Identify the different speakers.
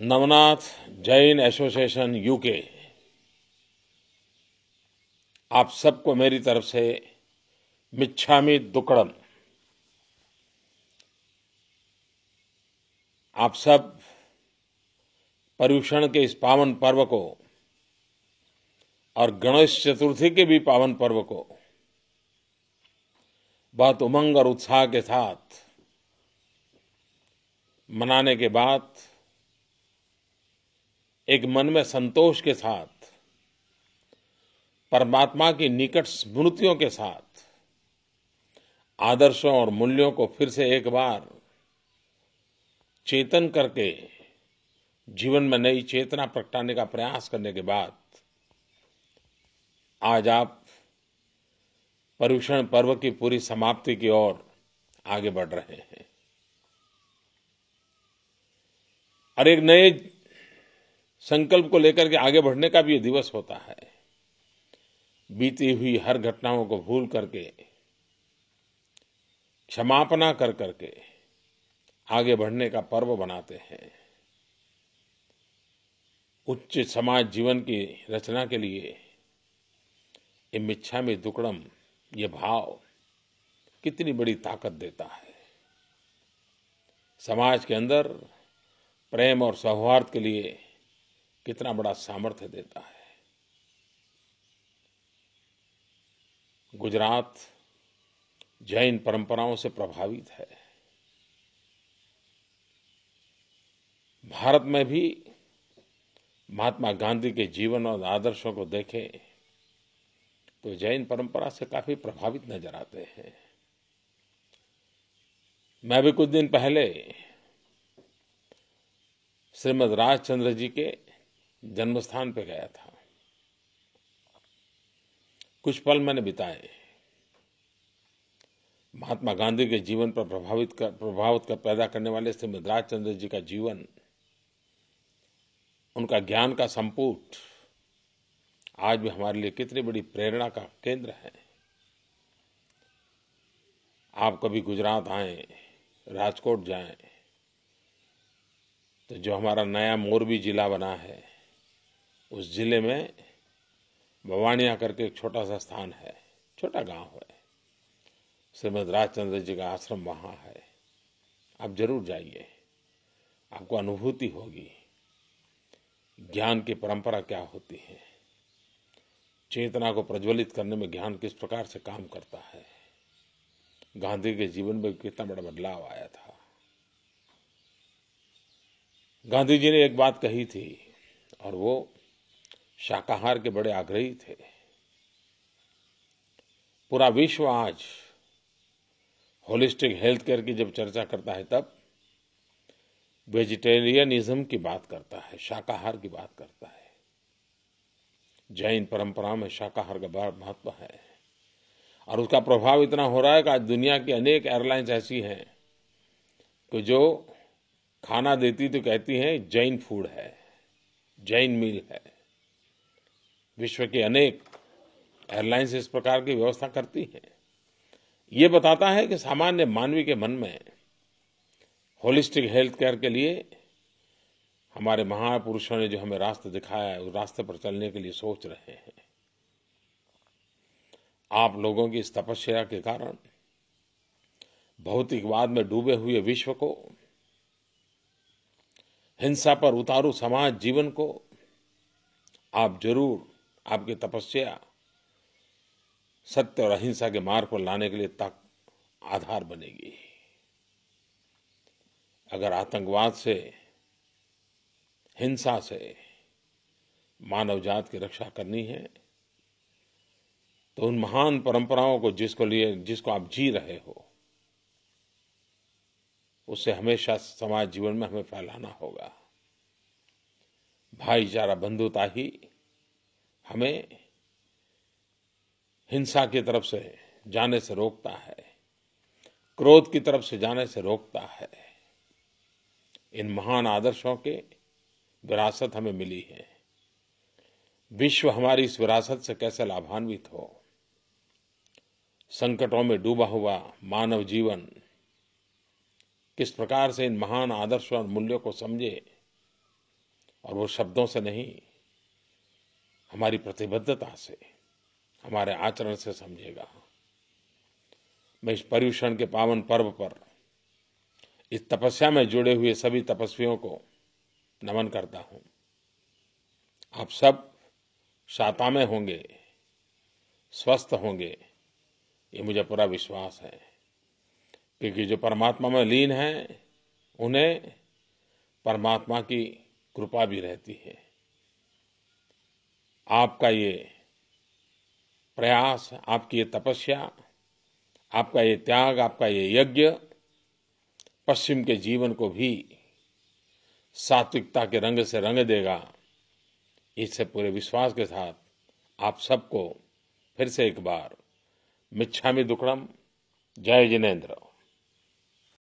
Speaker 1: Navnath Jain association UK आप सबको मेरी तरफ से मिच्छामी दुकड़म आप सब पर्यूषण के इस पावन पर्व को और गणेश चतुर्थी के भी पावन पर्व को बहुत उमंग और उत्साह के साथ मनाने के बाद एक मन में संतोष के साथ परमात्मा की निकट स्मृतियों के साथ आदर्शों और मूल्यों को फिर से एक बार चेतन करके जीवन में नई चेतना प्रगटाने का प्रयास करने के बाद आज आप पर्यूषण पर्व की पूरी समाप्ति की ओर आगे बढ़ रहे हैं और एक नए संकल्प को लेकर के आगे बढ़ने का भी ये दिवस होता है बीती हुई हर घटनाओं को भूल करके क्षमापना कर करके आगे बढ़ने का पर्व बनाते हैं उच्च समाज जीवन की रचना के लिए ये मिच्छा में दुकड़म ये भाव कितनी बड़ी ताकत देता है समाज के अंदर प्रेम और सौहार्द के लिए कितना बड़ा सामर्थ्य देता है गुजरात जैन परंपराओं से प्रभावित है भारत में भी महात्मा गांधी के जीवन और आदर्शों को देखें तो जैन परंपरा से काफी प्रभावित नजर आते हैं मैं भी कुछ दिन पहले श्रीमद राजचंद्र जी के जन्म स्थान पर गया था कुछ पल मैंने बिताए महात्मा गांधी के जीवन पर प्रभावित कर प्रभावित कर पैदा करने वाले श्री मद्राज चंद्र जी का जीवन उनका ज्ञान का संपूट आज भी हमारे लिए कितनी बड़ी प्रेरणा का केंद्र है आप कभी गुजरात आए राजकोट जाएं तो जो हमारा नया मोरबी जिला बना है उस जिले में भवानिया करके एक छोटा सा स्थान है छोटा गांव है श्रीमद राजचंद्र जी का आश्रम वहाँ है आप जरूर जाइए आपको अनुभूति होगी ज्ञान की परंपरा क्या होती है चेतना को प्रज्वलित करने में ज्ञान किस प्रकार से काम करता है गांधी के जीवन में कितना बड़ा बदलाव आया था गांधी जी ने एक बात कही थी और वो शाकाहार के बड़े आग्रही थे पूरा विश्व आज होलिस्टिक हेल्थ केयर की जब चर्चा करता है तब वेजिटेरियनिज्म की बात करता है शाकाहार की बात करता है जैन परंपरा में शाकाहार का बड़ा महत्व है और उसका प्रभाव इतना हो रहा है कि आज दुनिया की अनेक एयरलाइंस ऐसी हैं कि जो खाना देती तो कहती हैं जैन फूड है जैन मील है विश्व के अनेक एयरलाइंस इस प्रकार की व्यवस्था करती हैं ये बताता है कि सामान्य मानवी के मन में होलिस्टिक हेल्थ केयर के लिए हमारे महापुरुषों ने जो हमें रास्ते दिखाया है उस रास्ते पर चलने के लिए सोच रहे हैं आप लोगों की इस तपस्या के कारण भौतिकवाद में डूबे हुए विश्व को हिंसा पर उतारू समाज जीवन को आप जरूर आपकी तपस्या सत्य और अहिंसा के मार्ग पर लाने के लिए तक आधार बनेगी अगर आतंकवाद से हिंसा से मानव जात की रक्षा करनी है तो उन महान परंपराओं को जिसको लिए जिसको आप जी रहे हो उसे हमेशा समाज जीवन में हमें फैलाना होगा भाईचारा बंधुता ही हमें हिंसा की तरफ से जाने से रोकता है क्रोध की तरफ से जाने से रोकता है इन महान आदर्शों के विरासत हमें मिली है विश्व हमारी इस विरासत से कैसे लाभान्वित हो संकटों में डूबा हुआ मानव जीवन किस प्रकार से इन महान आदर्शों और मूल्यों को समझे और वो शब्दों से नहीं हमारी प्रतिबद्धता से हमारे आचरण से समझेगा मैं इस पर्यूषण के पावन पर्व पर इस तपस्या में जुड़े हुए सभी तपस्वियों को नमन करता हूं आप सब शाता में होंगे स्वस्थ होंगे ये मुझे पूरा विश्वास है क्योंकि जो परमात्मा में लीन है उन्हें परमात्मा की कृपा भी रहती है आपका ये प्रयास आपकी ये तपस्या आपका ये त्याग आपका ये यज्ञ पश्चिम के जीवन को भी सात्विकता के रंग से रंग देगा इससे पूरे विश्वास के साथ आप सबको फिर से एक बार मिच्छामी दुकड़म जय जिनेन्द्र